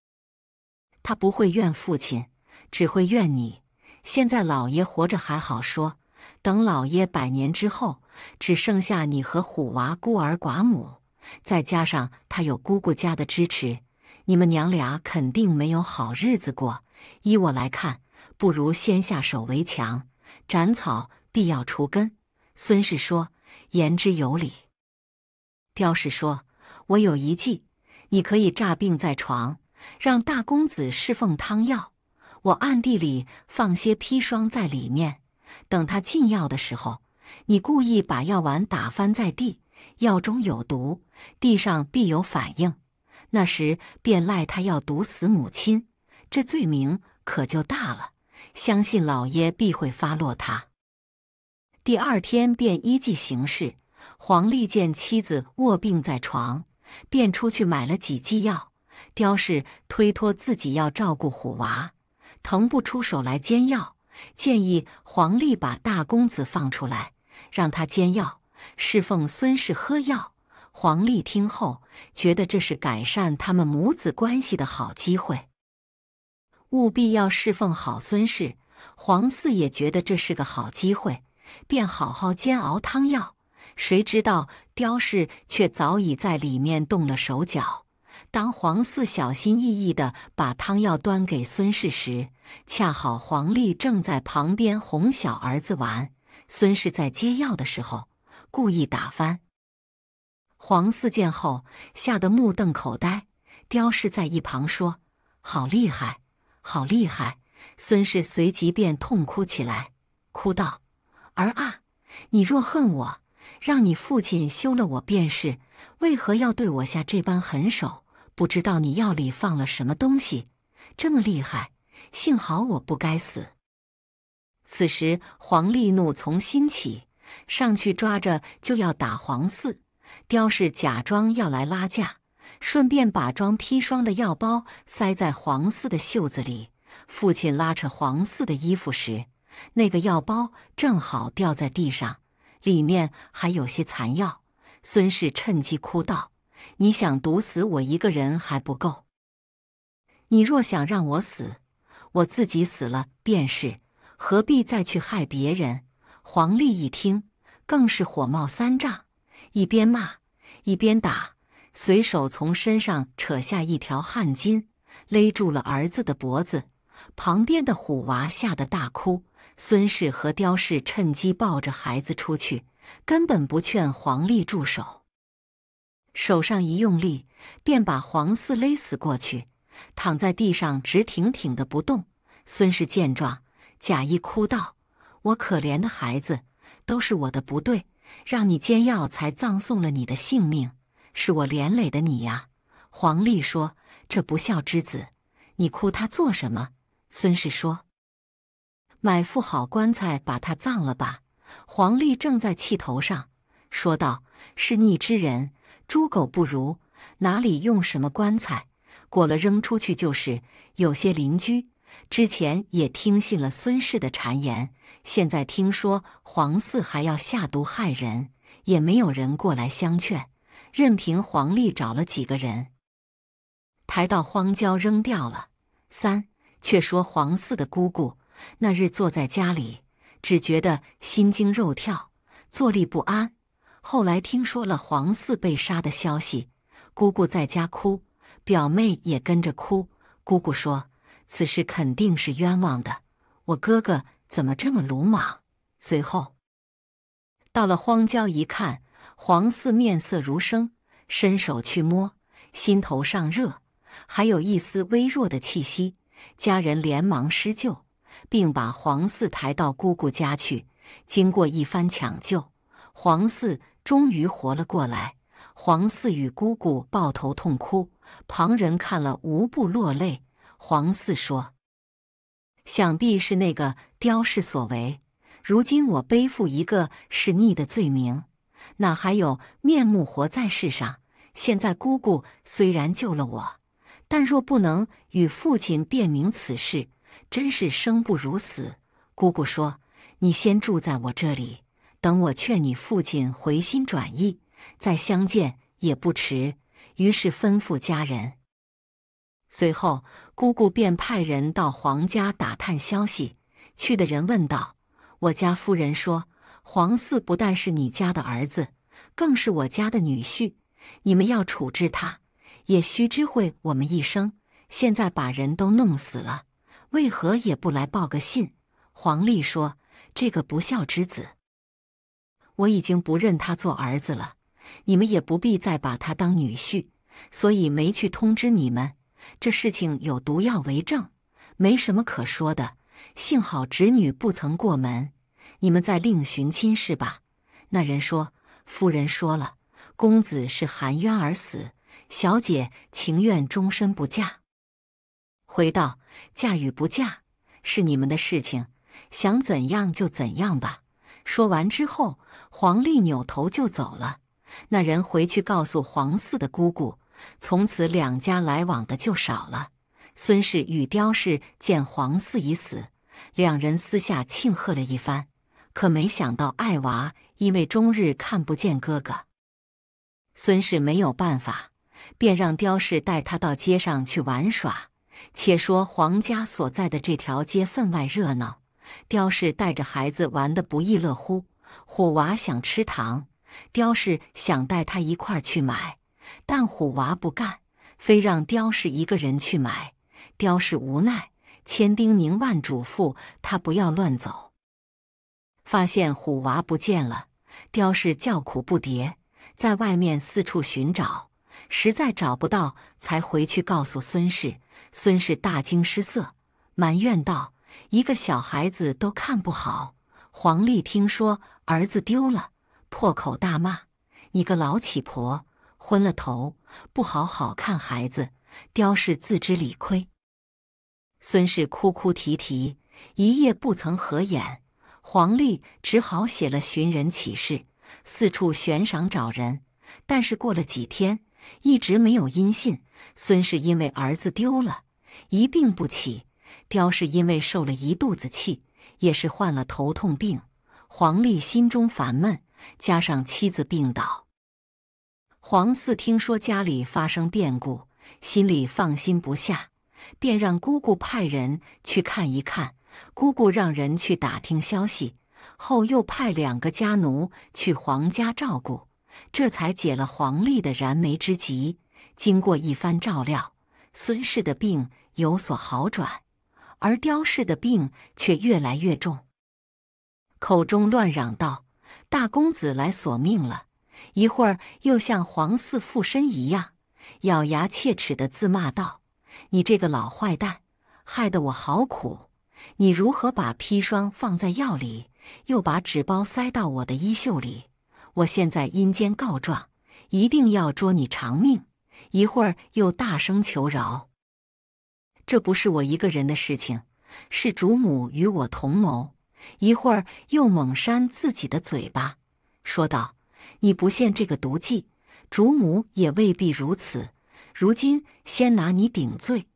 他不会怨父亲，只会怨你。现在老爷活着还好说。”等老爷百年之后，只剩下你和虎娃孤儿寡母，再加上他有姑姑家的支持，你们娘俩肯定没有好日子过。依我来看，不如先下手为强，斩草必要除根。孙氏说：“言之有理。”刁氏说：“我有一计，你可以诈病在床，让大公子侍奉汤药，我暗地里放些砒霜在里面。”等他进药的时候，你故意把药丸打翻在地，药中有毒，地上必有反应。那时便赖他要毒死母亲，这罪名可就大了。相信老爷必会发落他。第二天便依计行事。黄丽见妻子卧病在床，便出去买了几剂药。雕氏推脱自己要照顾虎娃，腾不出手来煎药。建议黄丽把大公子放出来，让他煎药，侍奉孙氏喝药。黄丽听后觉得这是改善他们母子关系的好机会，务必要侍奉好孙氏。黄四也觉得这是个好机会，便好好煎熬汤药。谁知道刁氏却早已在里面动了手脚。当黄四小心翼翼地把汤药端给孙氏时，恰好黄丽正在旁边哄小儿子玩。孙氏在接药的时候故意打翻。黄四见后吓得目瞪口呆，刁氏在一旁说：“好厉害，好厉害！”孙氏随即便痛哭起来，哭道：“儿啊，你若恨我，让你父亲休了我便是，为何要对我下这般狠手？”不知道你药里放了什么东西，这么厉害！幸好我不该死。此时黄历怒从心起，上去抓着就要打黄四。刁氏假装要来拉架，顺便把装砒霜的药包塞在黄四的袖子里。父亲拉扯黄四的衣服时，那个药包正好掉在地上，里面还有些残药。孙氏趁机哭道。你想毒死我一个人还不够？你若想让我死，我自己死了便是，何必再去害别人？黄丽一听，更是火冒三丈，一边骂一边打，随手从身上扯下一条汗巾，勒住了儿子的脖子。旁边的虎娃吓得大哭，孙氏和刁氏趁机抱着孩子出去，根本不劝黄丽住手。手上一用力，便把黄四勒死过去，躺在地上直挺挺的不动。孙氏见状，假意哭道：“我可怜的孩子，都是我的不对，让你煎药才葬送了你的性命，是我连累的你呀。”黄丽说：“这不孝之子，你哭他做什么？”孙氏说：“买副好棺材，把他葬了吧。”黄丽正在气头上，说道：“是逆之人。”猪狗不如，哪里用什么棺材裹了扔出去就是。有些邻居之前也听信了孙氏的谗言，现在听说黄四还要下毒害人，也没有人过来相劝，任凭黄丽找了几个人，抬到荒郊扔掉了。三却说黄四的姑姑那日坐在家里，只觉得心惊肉跳，坐立不安。后来听说了黄四被杀的消息，姑姑在家哭，表妹也跟着哭。姑姑说：“此事肯定是冤枉的，我哥哥怎么这么鲁莽？”随后，到了荒郊一看，黄四面色如生，伸手去摸，心头上热，还有一丝微弱的气息。家人连忙施救，并把黄四抬到姑姑家去。经过一番抢救，黄四。终于活了过来，黄四与姑姑抱头痛哭，旁人看了无不落泪。黄四说：“想必是那个刁氏所为，如今我背负一个是逆的罪名，哪还有面目活在世上？现在姑姑虽然救了我，但若不能与父亲辨明此事，真是生不如死。”姑姑说：“你先住在我这里。”等我劝你父亲回心转意，再相见也不迟。于是吩咐家人。随后，姑姑便派人到黄家打探消息。去的人问道：“我家夫人说，黄四不但是你家的儿子，更是我家的女婿。你们要处置他，也须知会我们一声。现在把人都弄死了，为何也不来报个信？”黄历说：“这个不孝之子。”我已经不认他做儿子了，你们也不必再把他当女婿，所以没去通知你们。这事情有毒药为证，没什么可说的。幸好侄女不曾过门，你们再另寻亲事吧。那人说：“夫人说了，公子是含冤而死，小姐情愿终身不嫁。”回道：“嫁与不嫁是你们的事情，想怎样就怎样吧。”说完之后，黄丽扭头就走了。那人回去告诉黄四的姑姑，从此两家来往的就少了。孙氏与刁氏见黄四已死，两人私下庆贺了一番，可没想到爱娃因为终日看不见哥哥，孙氏没有办法，便让刁氏带他到街上去玩耍。且说黄家所在的这条街分外热闹。雕氏带着孩子玩得不亦乐乎，虎娃想吃糖，雕氏想带他一块去买，但虎娃不干，非让雕氏一个人去买。雕氏无奈，千叮咛万嘱咐他不要乱走。发现虎娃不见了，雕氏叫苦不迭，在外面四处寻找，实在找不到，才回去告诉孙氏。孙氏大惊失色，埋怨道。一个小孩子都看不好，黄丽听说儿子丢了，破口大骂：“你个老乞婆，昏了头，不好好看孩子。”刁氏自知理亏，孙氏哭哭啼啼，一夜不曾合眼。黄丽只好写了寻人启事，四处悬赏找人。但是过了几天，一直没有音信。孙氏因为儿子丢了，一病不起。彪是因为受了一肚子气，也是患了头痛病。黄丽心中烦闷，加上妻子病倒，黄四听说家里发生变故，心里放心不下，便让姑姑派人去看一看。姑姑让人去打听消息，后又派两个家奴去黄家照顾，这才解了黄丽的燃眉之急。经过一番照料，孙氏的病有所好转。而刁氏的病却越来越重，口中乱嚷道：“大公子来索命了！”一会儿又像黄四附身一样，咬牙切齿的自骂道：“你这个老坏蛋，害得我好苦！你如何把砒霜放在药里，又把纸包塞到我的衣袖里？我现在阴间告状，一定要捉你偿命！”一会儿又大声求饶。这不是我一个人的事情，是主母与我同谋。一会儿又猛扇自己的嘴巴，说道：“你不献这个毒计，主母也未必如此。如今先拿你顶罪。”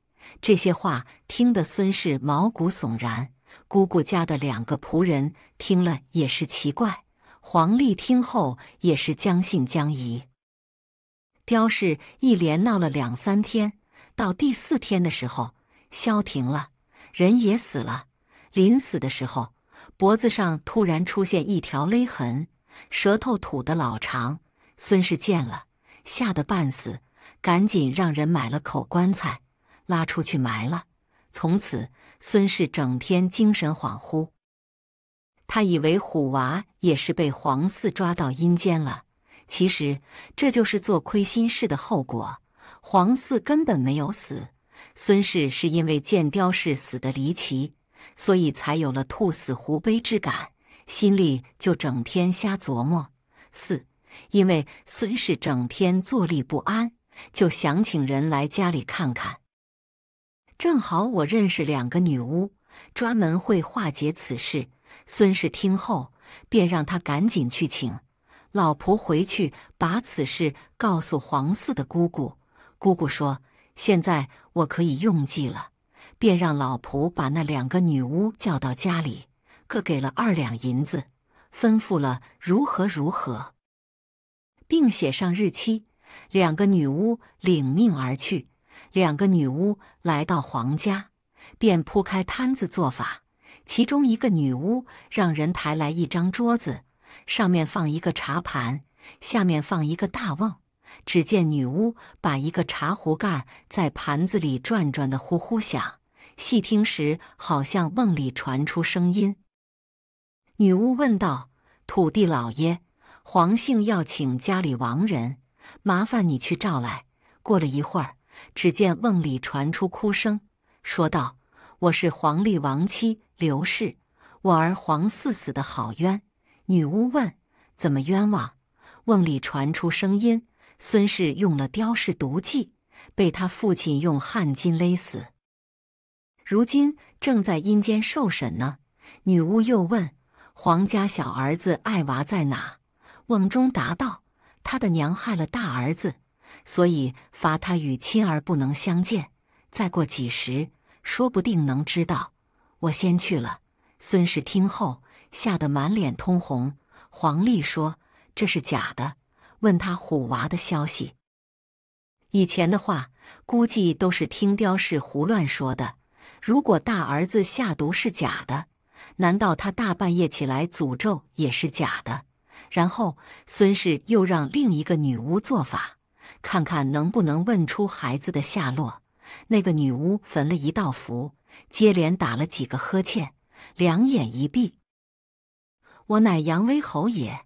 这些话听得孙氏毛骨悚然，姑姑家的两个仆人听了也是奇怪。黄丽听后也是将信将疑。刁氏一连闹了两三天，到第四天的时候。消停了，人也死了。临死的时候，脖子上突然出现一条勒痕，舌头吐得老长。孙氏见了，吓得半死，赶紧让人买了口棺材，拉出去埋了。从此，孙氏整天精神恍惚。他以为虎娃也是被黄四抓到阴间了，其实这就是做亏心事的后果。黄四根本没有死。孙氏是因为剑雕氏死的离奇，所以才有了兔死狐悲之感，心里就整天瞎琢磨。四，因为孙氏整天坐立不安，就想请人来家里看看。正好我认识两个女巫，专门会化解此事。孙氏听后，便让他赶紧去请老仆回去，把此事告诉黄四的姑姑。姑姑说。现在我可以用计了，便让老仆把那两个女巫叫到家里，各给了二两银子，吩咐了如何如何，并写上日期。两个女巫领命而去。两个女巫来到黄家，便铺开摊子做法。其中一个女巫让人抬来一张桌子，上面放一个茶盘，下面放一个大瓮。只见女巫把一个茶壶盖在盘子里转转的呼呼响，细听时好像瓮里传出声音。女巫问道：“土地老爷，黄姓要请家里亡人，麻烦你去召来。”过了一会儿，只见瓮里传出哭声，说道：“我是黄历亡妻刘氏，我儿黄四死的好冤。”女巫问：“怎么冤枉？”瓮里传出声音。孙氏用了雕氏毒计，被他父亲用汗巾勒死。如今正在阴间受审呢。女巫又问：“黄家小儿子爱娃在哪？”瓮中答道：“他的娘害了大儿子，所以罚他与亲儿不能相见。再过几时，说不定能知道。”我先去了。孙氏听后吓得满脸通红。黄历说：“这是假的。”问他虎娃的消息。以前的话，估计都是听雕氏胡乱说的。如果大儿子下毒是假的，难道他大半夜起来诅咒也是假的？然后孙氏又让另一个女巫做法，看看能不能问出孩子的下落。那个女巫焚了一道符，接连打了几个呵欠，两眼一闭：“我乃扬威侯也。”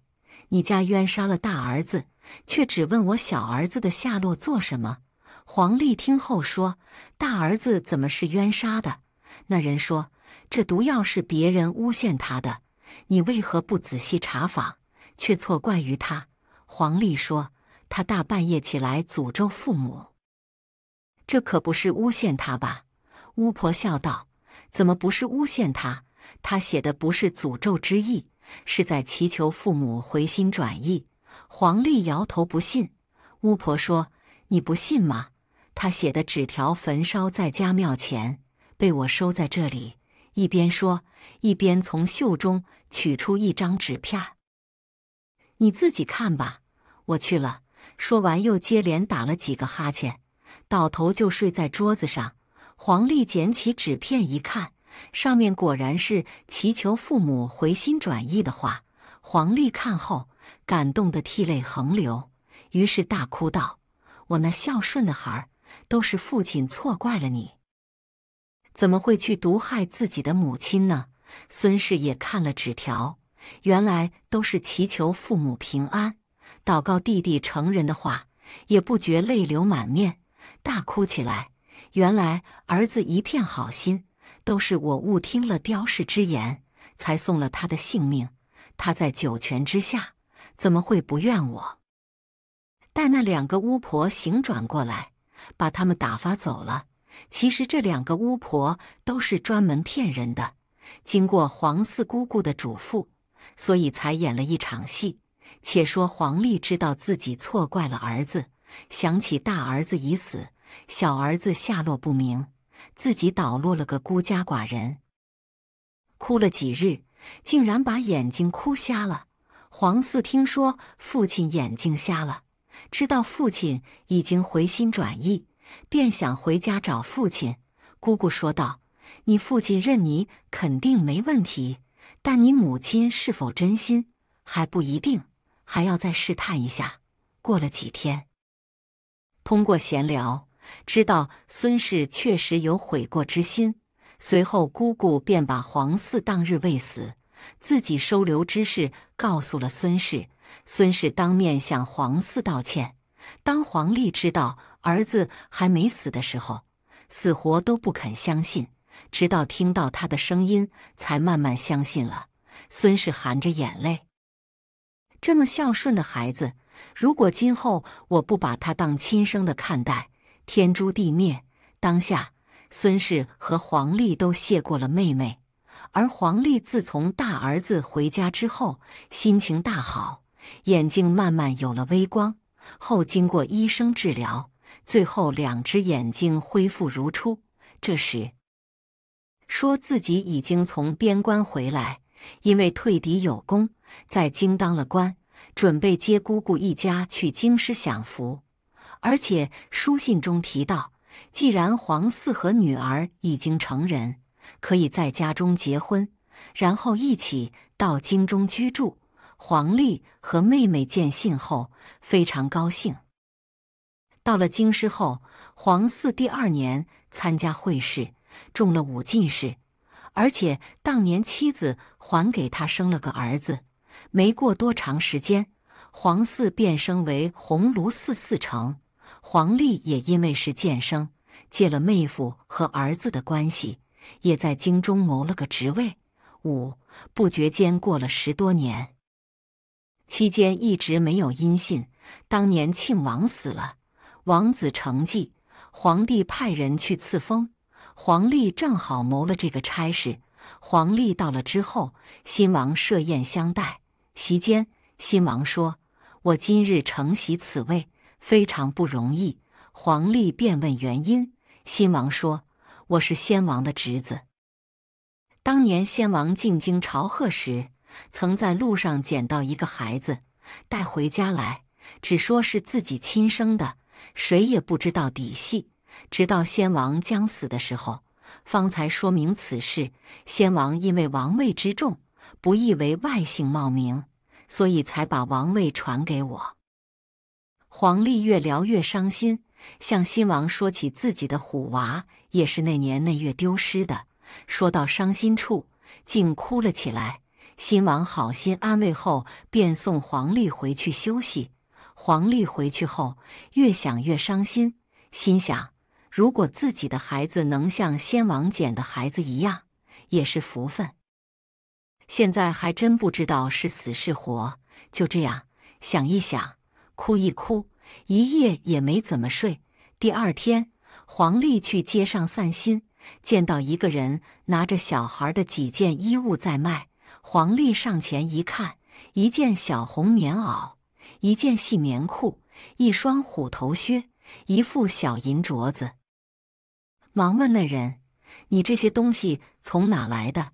你家冤杀了大儿子，却只问我小儿子的下落做什么？黄丽听后说：“大儿子怎么是冤杀的？”那人说：“这毒药是别人诬陷他的。”你为何不仔细查访，却错怪于他？黄丽说：“他大半夜起来诅咒父母，这可不是诬陷他吧？”巫婆笑道：“怎么不是诬陷他？他写的不是诅咒之意。”是在祈求父母回心转意。黄丽摇头不信。巫婆说：“你不信吗？”她写的纸条焚烧在家庙前，被我收在这里。一边说，一边从袖中取出一张纸片：“你自己看吧。”我去了。说完，又接连打了几个哈欠，倒头就睡在桌子上。黄丽捡起纸片一看。上面果然是祈求父母回心转意的话。黄丽看后感动得涕泪横流，于是大哭道：“我那孝顺的孩儿，都是父亲错怪了你，怎么会去毒害自己的母亲呢？”孙氏也看了纸条，原来都是祈求父母平安、祷告弟弟成人的话，也不觉泪流满面，大哭起来。原来儿子一片好心。都是我误听了刁氏之言，才送了他的性命。他在九泉之下，怎么会不怨我？待那两个巫婆醒转过来，把他们打发走了。其实这两个巫婆都是专门骗人的，经过黄四姑姑的嘱咐，所以才演了一场戏。且说黄丽知道自己错怪了儿子，想起大儿子已死，小儿子下落不明。自己倒落了个孤家寡人，哭了几日，竟然把眼睛哭瞎了。黄四听说父亲眼睛瞎了，知道父亲已经回心转意，便想回家找父亲。姑姑说道：“你父亲认你肯定没问题，但你母亲是否真心还不一定，还要再试探一下。”过了几天，通过闲聊。知道孙氏确实有悔过之心，随后姑姑便把黄四当日未死、自己收留之事告诉了孙氏。孙氏当面向黄四道歉。当黄丽知道儿子还没死的时候，死活都不肯相信，直到听到他的声音，才慢慢相信了。孙氏含着眼泪，这么孝顺的孩子，如果今后我不把他当亲生的看待，天诛地灭！当下，孙氏和黄历都谢过了妹妹。而黄历自从大儿子回家之后，心情大好，眼睛慢慢有了微光。后经过医生治疗，最后两只眼睛恢复如初。这时，说自己已经从边关回来，因为退敌有功，在京当了官，准备接姑姑一家去京师享福。而且书信中提到，既然黄四和女儿已经成人，可以在家中结婚，然后一起到京中居住。黄丽和妹妹见信后非常高兴。到了京师后，黄四第二年参加会试，中了五进士，而且当年妻子还给他生了个儿子。没过多长时间，黄四便升为鸿胪寺寺丞。黄历也因为是剑生，借了妹夫和儿子的关系，也在京中谋了个职位。五不觉间过了十多年，期间一直没有音信。当年庆王死了，王子承继，皇帝派人去赐封，黄历正好谋了这个差事。黄历到了之后，新王设宴相待，席间新王说：“我今日承袭此位。”非常不容易，黄历便问原因。新王说：“我是先王的侄子。当年先王进京朝贺时，曾在路上捡到一个孩子，带回家来，只说是自己亲生的，谁也不知道底细。直到先王将死的时候，方才说明此事。先王因为王位之重，不易为外姓冒名，所以才把王位传给我。”黄历越聊越伤心，向新王说起自己的虎娃也是那年那月丢失的。说到伤心处，竟哭了起来。新王好心安慰后，便送黄历回去休息。黄历回去后，越想越伤心，心想：如果自己的孩子能像先王捡的孩子一样，也是福分。现在还真不知道是死是活。就这样想一想。哭一哭，一夜也没怎么睡。第二天，黄丽去街上散心，见到一个人拿着小孩的几件衣物在卖。黄丽上前一看，一件小红棉袄，一件细棉裤，一双虎头靴，一副小银镯子。忙问那人：“你这些东西从哪来的？”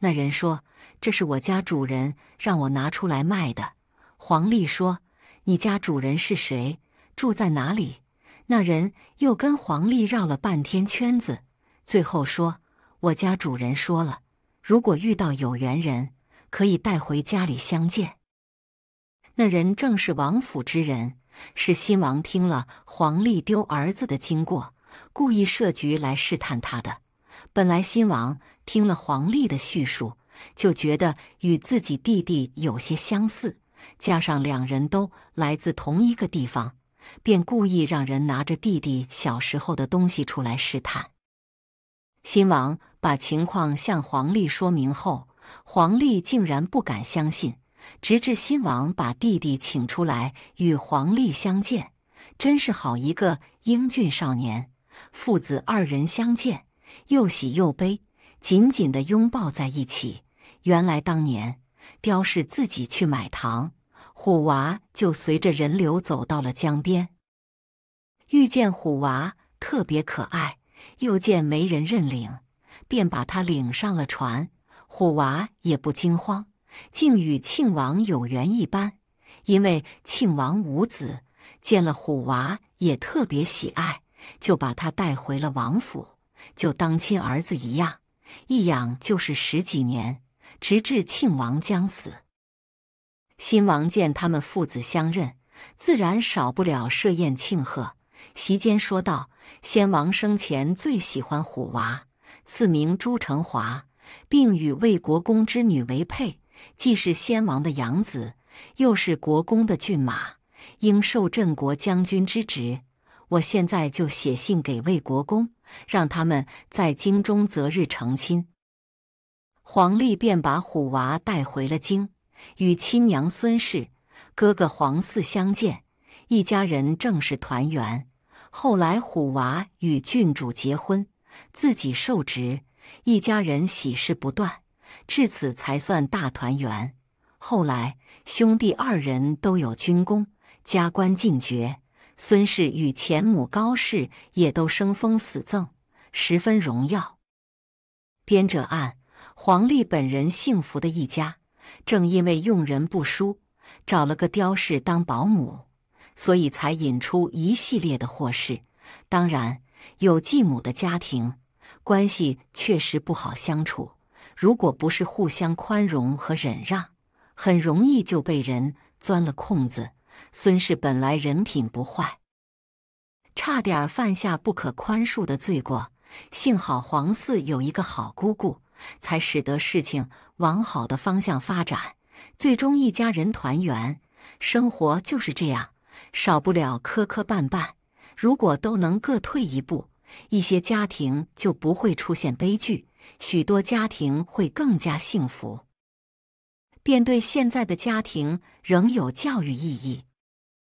那人说：“这是我家主人让我拿出来卖的。”黄丽说。你家主人是谁？住在哪里？那人又跟黄历绕了半天圈子，最后说：“我家主人说了，如果遇到有缘人，可以带回家里相见。”那人正是王府之人，是新王听了黄历丢儿子的经过，故意设局来试探他的。本来新王听了黄历的叙述，就觉得与自己弟弟有些相似。加上两人都来自同一个地方，便故意让人拿着弟弟小时候的东西出来试探。新王把情况向黄历说明后，黄历竟然不敢相信。直至新王把弟弟请出来与黄历相见，真是好一个英俊少年！父子二人相见，又喜又悲，紧紧地拥抱在一起。原来当年。标示自己去买糖，虎娃就随着人流走到了江边。遇见虎娃特别可爱，又见没人认领，便把他领上了船。虎娃也不惊慌，竟与庆王有缘一般。因为庆王无子，见了虎娃也特别喜爱，就把他带回了王府，就当亲儿子一样，一养就是十几年。直至庆王将死，新王见他们父子相认，自然少不了设宴庆贺。席间说道：“先王生前最喜欢虎娃，赐名朱成华，并与魏国公之女为配，既是先王的养子，又是国公的骏马，应受镇国将军之职。我现在就写信给魏国公，让他们在京中择日成亲。”黄历便把虎娃带回了京，与亲娘孙氏、哥哥黄四相见，一家人正式团圆。后来虎娃与郡主结婚，自己受职，一家人喜事不断，至此才算大团圆。后来兄弟二人都有军功，加官进爵；孙氏与前母高氏也都生封死赠，十分荣耀。编者按。黄丽本人幸福的一家，正因为用人不淑，找了个刁氏当保姆，所以才引出一系列的祸事。当然，有继母的家庭关系确实不好相处，如果不是互相宽容和忍让，很容易就被人钻了空子。孙氏本来人品不坏，差点犯下不可宽恕的罪过，幸好黄四有一个好姑姑。才使得事情往好的方向发展，最终一家人团圆。生活就是这样，少不了磕磕绊绊。如果都能各退一步，一些家庭就不会出现悲剧，许多家庭会更加幸福。便对现在的家庭仍有教育意义。